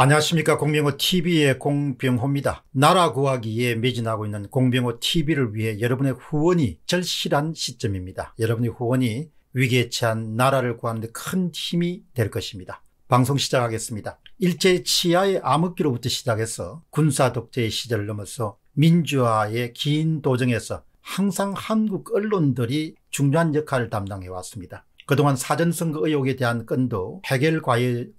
안녕하십니까 공병호TV의 공병호입니다. 나라 구하기에 매진하고 있는 공병호TV를 위해 여러분의 후원이 절실한 시점입니다. 여러분의 후원이 위기에 처한 나라를 구하는 데 큰 힘이 될 것입니다. 방송 시작하겠습니다. 일제 치하의 암흑기로부터 시작해서 군사독재의 시절을 넘어서 민주화의 긴 도정에서 항상 한국 언론들이 중요한 역할을 담당해 왔습니다. 그동안 사전선거 의혹에 대한 건도 해결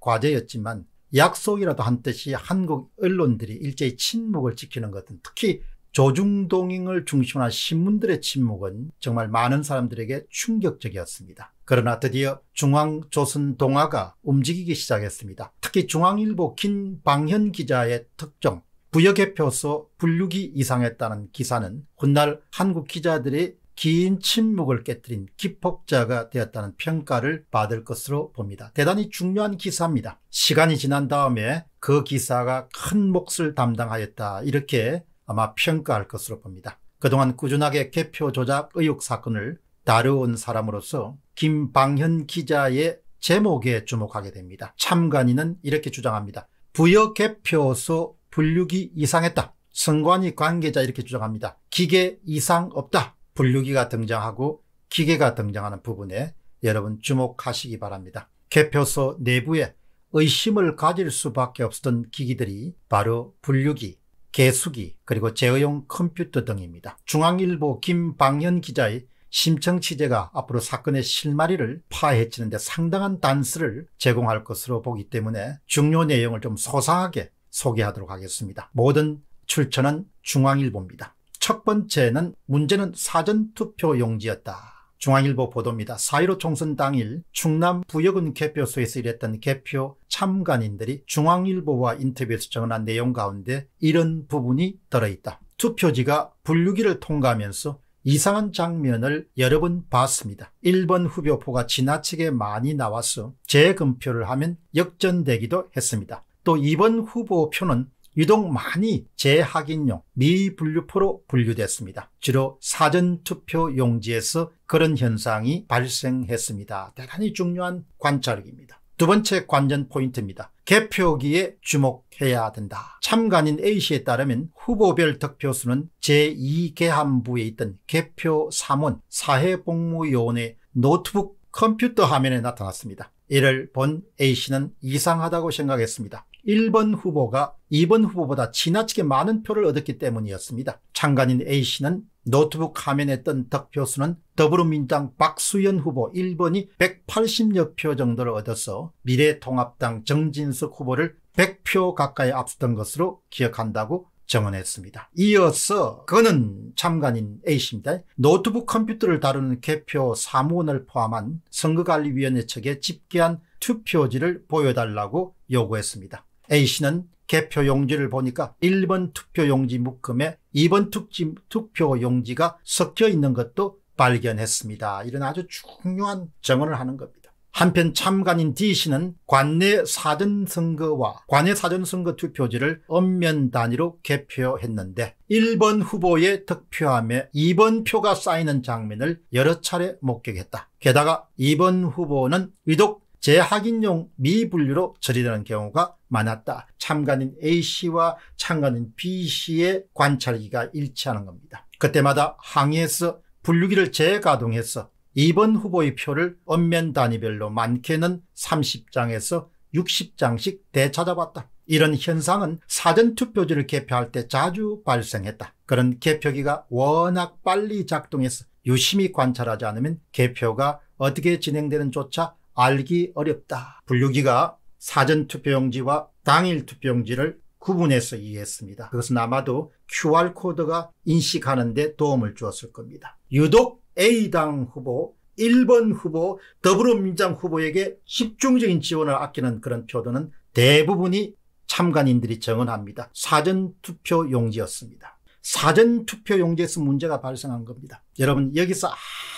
과제였지만 약속이라도 한 듯이 한국 언론들이 일제히 침묵을 지키는 것은 특히 조중동행을 중심으로 신문들의 침묵은 정말 많은 사람들에게 충격적이었습니다. 그러나 드디어 중앙조선동화가 움직이기 시작했습니다. 특히 중앙일보 김방현 기자의 특정 부역의 표소 분류기 이상했다는 기사는 훗날 한국 기자들이 긴 침묵을 깨뜨린 기폭자가 되었다는 평가를 받을 것으로 봅니다. 대단히 중요한 기사입니다. 시간이 지난 다음에 그 기사가 큰 몫을 담당하였다 이렇게 아마 평가할 것으로 봅니다. 그동안 꾸준하게 개표 조작 의혹 사건을 다루온 사람으로서 김방현 기자의 제목에 주목하게 됩니다. 참관인은 이렇게 주장합니다. 부여 개표소 분류기 이상했다. 선관위 관계자 이렇게 주장합니다. 기계 이상 없다. 분류기가 등장하고 기계가 등장하는 부분에 여러분 주목하시기 바랍니다. 개표소 내부에 의심을 가질 수밖에 없었던 기기들이 바로 분류기, 개수기, 그리고 제어용 컴퓨터 등입니다. 중앙일보 김방현 기자의 심청 취재가 앞으로 사건의 실마리를 파헤치는 데 상당한 단서를 제공할 것으로 보기 때문에 중요 내용을 좀 소상하게 소개하도록 하겠습니다. 모든 출처는 중앙일보입니다. 첫 번째는 문제는 사전투표용지였다. 중앙일보 보도입니다. 4.15 총선 당일 충남 부여군 개표소에서 일했던 개표 참관인들이 중앙일보와 인터뷰에서 정한 내용 가운데 이런 부분이 들어있다. 투표지가 분류기를 통과하면서 이상한 장면을 여러 번 봤습니다. 1번 후보표가 지나치게 많이 나와서 재검표를 하면 역전되기도 했습니다. 또 2번 후보표는 유독 많이 재확인용 미분류포로 분류됐습니다. 주로 사전투표 용지에서 그런 현상이 발생했습니다. 대단히 중요한 관찰입니다. 두 번째 관전 포인트입니다. 개표기에 주목해야 된다. 참관인 A씨에 따르면 후보별 득표수는 제2계함부에 있던 개표 3원 사회복무요원의 노트북 컴퓨터 화면에 나타났습니다. 이를 본 A씨는 이상하다고 생각했습니다. 1번 후보가 2번 후보보다 지나치게 많은 표를 얻었기 때문이었습니다. 창간인 A씨는 노트북 화면에 뜬 득표수는 더불어민주당 박수현 후보 1번이 180여 표 정도를 얻어서 미래통합당 정진석 후보를 100표 가까이 앞섰던 것으로 기억한다고 정언했습니다. 이어서 그는 참관인 A씨입니다. 노트북 컴퓨터를 다루는 개표 사무원을 포함한 선거관리위원회 측에 집계한 투표지를 보여달라고 요구했습니다. A씨는 개표 용지를 보니까 1번 투표 용지 묶음에 2번 특지, 투표 용지가 섞여 있는 것도 발견했습니다. 이런 아주 중요한 정언을 하는 겁니다. 한편 참관인 D씨는 관내 사전선거와 관내 사전선거 투표지를 엄면 단위로 개표했는데 1번 후보의 득표함에 2번 표가 쌓이는 장면을 여러 차례 목격했다. 게다가 2번 후보는 유독 재학인용 미분류로 처리되는 경우가 많았다. 참관인 A씨와 참관인 B씨의 관찰기가 일치하는 겁니다. 그때마다 항의해서 분류기를 재가동해서 2번 후보의 표를 언면 단위별로 많게는 30장에서 60장씩 되찾아봤다. 이런 현상은 사전투표지를 개표할 때 자주 발생했다. 그런 개표기가 워낙 빨리 작동해서 유심히 관찰하지 않으면 개표가 어떻게 진행되는조차 알기 어렵다. 분류기가 사전투표용지와 당일투표용지를 구분해서 이해했습니다. 그것은 아마도 QR코드가 인식하는 데 도움을 주었을 겁니다. 유독 A당 후보, 1번 후보, 더불어민주당 후보에게 집중적인 지원을 아끼는 그런 표도는 대부분이 참관인들이 정언합니다. 사전투표용지였습니다. 사전투표 용지에서 문제가 발생한 겁니다. 여러분 여기서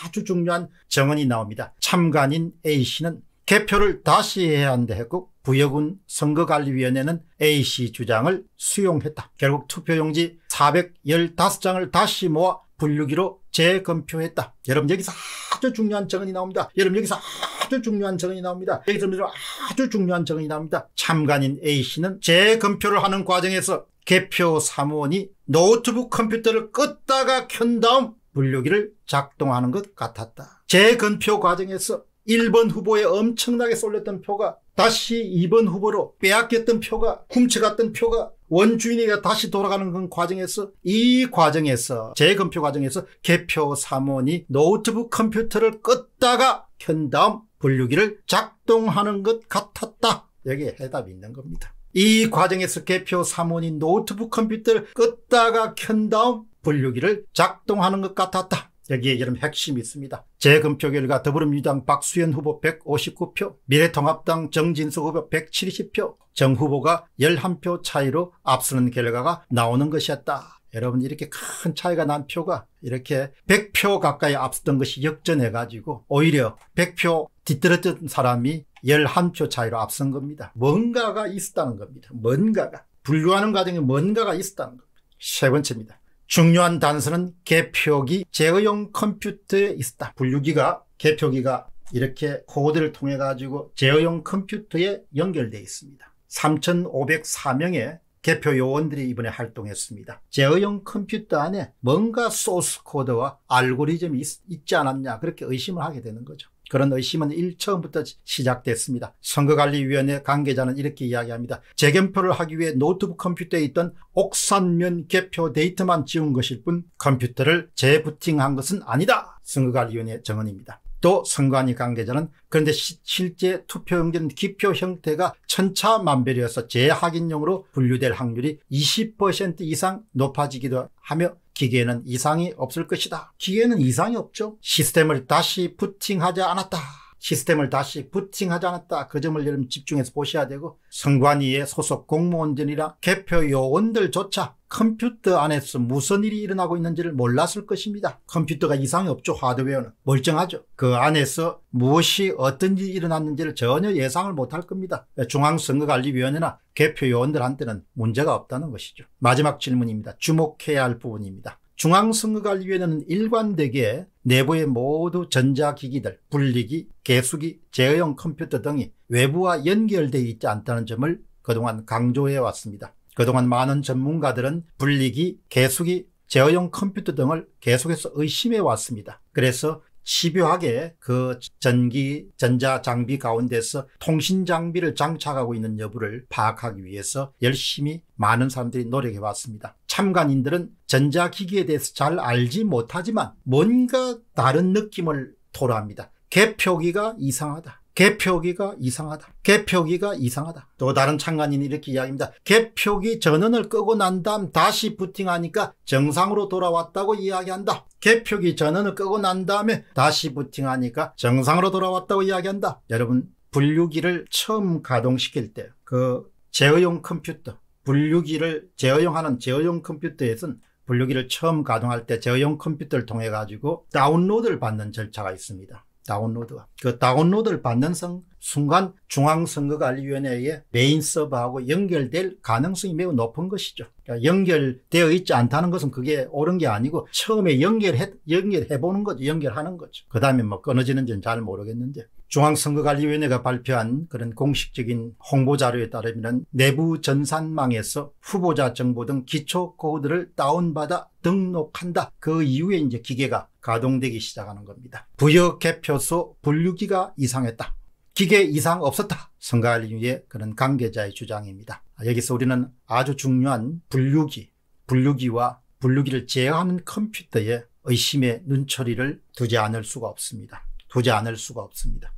아주 중요한 정언이 나옵니다. 참관인 A씨는 개표를 다시 해야 한다 했고 부여군 선거관리위원회는 A씨 주장을 수용했다. 결국 투표용지 415장을 다시 모아 분류기로 재검표했다. 여러분 여기서 아주 중요한 정언이 나옵니다. 여러분 여기서 아주 중요한 정언이 나옵니다. 여기서 아주 중요한 정언이 나옵니다. 참관인 A씨는 재검표를 하는 과정에서 개표 사무원이 노트북 컴퓨터를 껐다가 켠 다음 물류기를 작동하는 것 같았다. 재건표 과정에서 1번 후보에 엄청나게 쏠렸던 표가 다시 2번 후보로 빼앗겼던 표가 훔쳐갔던 표가 원주인에게 다시 돌아가는 그 과정에서 이 과정에서 재검표 과정에서 개표 사무원이 노트북 컴퓨터를 껐다가 켠 다음 분류기를 작동하는 것 같았다. 여기에 해답이 있는 겁니다. 이 과정에서 개표 사모인 노트북 컴퓨터를 껐다가 켠 다음 분류기를 작동하는 것 같았다. 여기에 이런 핵심이 있습니다. 재검표 결과 더불어민주당 박수현 후보 159표, 미래통합당 정진석 후보 170표, 정 후보가 11표 차이로 앞서는 결과가 나오는 것이었다. 여러분 이렇게 큰 차이가 난 표가 이렇게 100표 가까이 앞섰던 것이 역전해가지고 오히려 100표 뒤떨어진 사람이 11표 차이로 앞선 겁니다. 뭔가가 있었다는 겁니다. 뭔가가. 분류하는 과정에 뭔가가 있었다는 겁니다. 세 번째입니다. 중요한 단서는 개표기 제어용 컴퓨터에 있었다. 분류기가 개표기가 이렇게 코드를 통해 가지고 제어용 컴퓨터에 연결되어 있습니다. 3,504명의 개표 요원들이 이번에 활동했습니다. 제어용 컴퓨터 안에 뭔가 소스 코드와 알고리즘이 있, 지 않았냐 그렇게 의심을 하게 되는 거죠. 그런 의심은 일처음부터 시작됐습니다. 선거관리위원회 관계자는 이렇게 이야기합니다. 재검표를 하기 위해 노트북 컴퓨터에 있던 옥산면 개표 데이터만 지운 것일 뿐 컴퓨터를 재부팅한 것은 아니다. 선거관리위원회 정언입니다. 또 선관위 관계자는 그런데 시, 실제 투표용지는 기표 형태가 천차만별이어서 재확인용으로 분류될 확률이 20% 이상 높아지기도 하며 기계에는 이상이 없을 것이다. 기계에는 이상이 없죠. 시스템을 다시 부팅하지 않았다. 시스템을 다시 부팅하지 않았다. 그 점을 여러분 집중해서 보셔야 되고 선관위의 소속 공무원들이나 개표 요원들조차 컴퓨터 안에서 무슨 일이 일어나고 있는지를 몰랐을 것입니다. 컴퓨터가 이상이 없죠. 하드웨어는 멀쩡하죠. 그 안에서 무엇이 어떤 일이 일어났는지를 전혀 예상을 못 할 겁니다. 중앙선거관리위원회나 개표 요원들한테는 문제가 없다는 것이죠. 마지막 질문입니다. 주목해야 할 부분입니다. 중앙선거관리위원회는 일관되게 내부의 모두 전자기기들, 분리기, 개수기, 제어용 컴퓨터 등이 외부와 연결되어 있지 않다는 점을 그동안 강조해왔습니다. 그동안 많은 전문가들은 분리기, 개수기, 제어용 컴퓨터 등을 계속해서 의심해왔습니다. 그래서 집요하게 그 전기 전자 장비 가운데서 통신 장비를 장착하고 있는 여부를 파악하기 위해서 열심히 많은 사람들이 노력해 왔습니다. 참관인들은 전자기기에 대해서 잘 알지 못하지만 뭔가 다른 느낌을 토로합니다. 개표기가 이상하다. 개표기가 이상하다. 개표기가 이상하다. 또 다른 창간인이 이렇게 이야기합니다. 개표기 전원을 끄고 난 다음 다시 부팅하니까 정상으로 돌아왔다고 이야기한다. 개표기 전원을 끄고 난 다음에 다시 부팅하니까 정상으로 돌아왔다고 이야기한다. 여러분 분류기를 처음 가동시킬 때 그 제어용 컴퓨터 분류기를 제어용하는 제어용 컴퓨터에선 분류기를 처음 가동할 때 제어용 컴퓨터를 통해 가지고 다운로드를 받는 절차가 있습니다. 다운로드. 그 다운로드를 받는 순간 중앙선거관리위원회에 메인 서버하고 연결될 가능성이 매우 높은 것이죠. 그러니까 연결되어 있지 않다는 것은 그게 옳은 게 아니고 처음에 연결해, 연결해보는 거죠. 연결하는 거죠. 그 다음에 뭐 끊어지는지는 잘 모르겠는데. 중앙선거관리위원회가 발표한 그런 공식적인 홍보 자료에 따르면 내부 전산망에서 후보자 정보 등 기초 코드를 다운받아 등록한다. 그 이후에 이제 기계가 가동되기 시작하는 겁니다. 부여 개표소 분류기가 이상했다. 기계 이상 없었다. 선거관리위의 그런 관계자의 주장입니다. 여기서 우리는 아주 중요한 분류기, 분류기와 분류기를 제어하는 컴퓨터에 의심의 눈초리를 두지 않을 수가 없습니다. 두지 않을 수가 없습니다.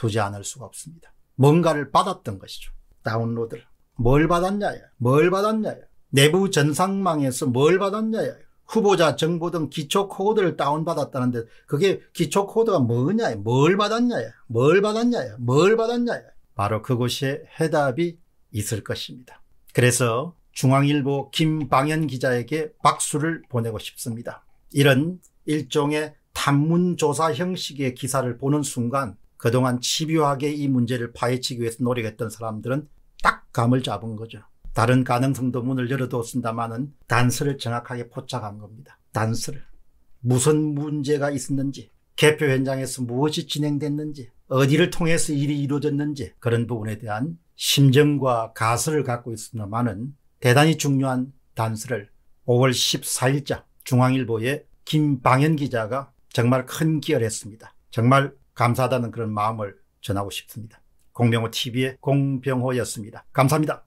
두지 않을 수가 없습니다. 뭔가를 받았던 것이죠. 다운로드를. 뭘 받았냐예요. 뭘 받았냐예요. 내부 전상망에서 뭘 받았냐예요. 후보자 정보 등 기초 코드를 다운받았다는데 그게 기초 코드가 뭐냐, 뭘 받았냐, 뭘 받았냐, 뭘 받았냐. 바로 그곳에 해답이 있을 것입니다. 그래서 중앙일보 김방현 기자에게 박수를 보내고 싶습니다. 이런 일종의 탐문조사 형식의 기사를 보는 순간 그동안 집요하게 이 문제를 파헤치기 위해서 노력했던 사람들은 딱 감을 잡은 거죠. 다른 가능성도 문을 열어두었습니다마는 단서를 정확하게 포착한 겁니다. 단서를. 무슨 문제가 있었는지, 개표 현장에서 무엇이 진행됐는지, 어디를 통해서 일이 이루어졌는지 그런 부분에 대한 심정과 가설을 갖고 있습니다마는 대단히 중요한 단서를 5월 14일자 중앙일보의 김방현 기자가 정말 큰 기여를 했습니다. 정말 감사하다는 그런 마음을 전하고 싶습니다. 공병호 TV의 공병호였습니다. 감사합니다.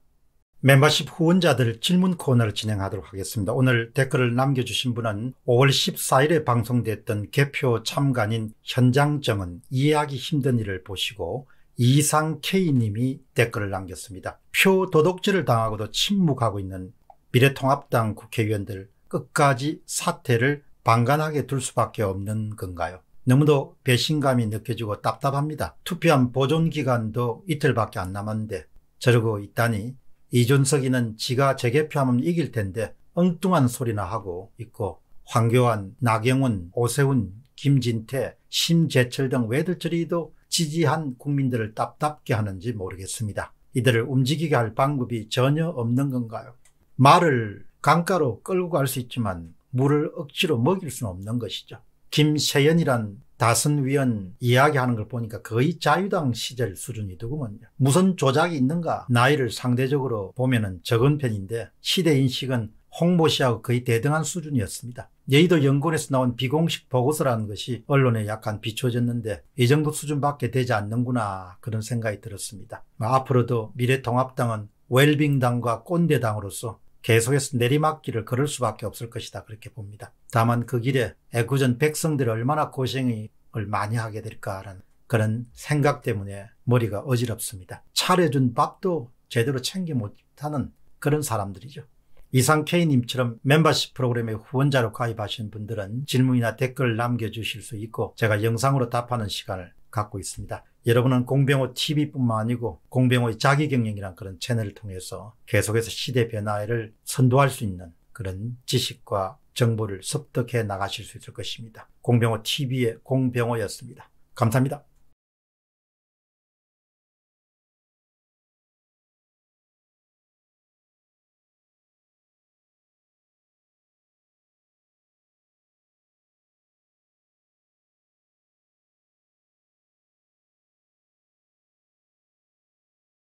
멤버십 후원자들 질문 코너를 진행하도록 하겠습니다. 오늘 댓글을 남겨주신 분은 5월 14일에 방송됐던 개표 참관인 현장정은 이해하기 힘든 일을 보시고 이상 K님이 댓글을 남겼습니다. 표 도둑질을 당하고도 침묵하고 있는 미래통합당 국회의원들 끝까지 사태를 방관하게 둘 수밖에 없는 건가요? 너무도 배신감이 느껴지고 답답합니다. 투표한 보존 기간도 이틀밖에 안 남았는데 저러고 있다니 이준석이는 지가 재개표하면 이길 텐데 엉뚱한 소리나 하고 있고 황교안, 나경원, 오세훈, 김진태, 심재철 등 외들처리도 지지한 국민들을 답답게 하는지 모르겠습니다. 이들을 움직이게 할 방법이 전혀 없는 건가요? 말을 강가로 끌고 갈 수 있지만 물을 억지로 먹일 수는 없는 것이죠. 김세연이란 다선위원 이야기하는 걸 보니까 거의 자유당 시절 수준이 더구먼요. 무슨 조작이 있는가 나이를 상대적으로 보면 은 적은 편인데 시대인식은 홍보 씨하고 거의 대등한 수준이었습니다. 여의도 연구원에서 나온 비공식 보고서라는 것이 언론에 약간 비춰졌는데 이 정도 수준밖에 되지 않는구나 그런 생각이 들었습니다. 뭐 앞으로도 미래통합당은 웰빙당과 꼰대당으로서 계속해서 내리막길을 걸을 수밖에 없을 것이다 그렇게 봅니다. 다만 그 길에 애꿎은 백성들이 얼마나 고생을 많이 하게 될까라는 그런 생각 때문에 머리가 어지럽습니다. 차려준 밥도 제대로 챙기 못하는 그런 사람들이죠. 이상케이님처럼 멤버십 프로그램의 후원자로 가입하신 분들은 질문이나 댓글 남겨주실 수 있고 제가 영상으로 답하는 시간을 갖고 있습니다. 여러분은 공병호 TV뿐만 아니고 공병호의 자기 경영이란 그런 채널을 통해서 계속해서 시대 변화를 선도할 수 있는 그런 지식과 정보를 습득해 나가실 수 있을 것입니다. 공병호 TV의 공병호였습니다. 감사합니다.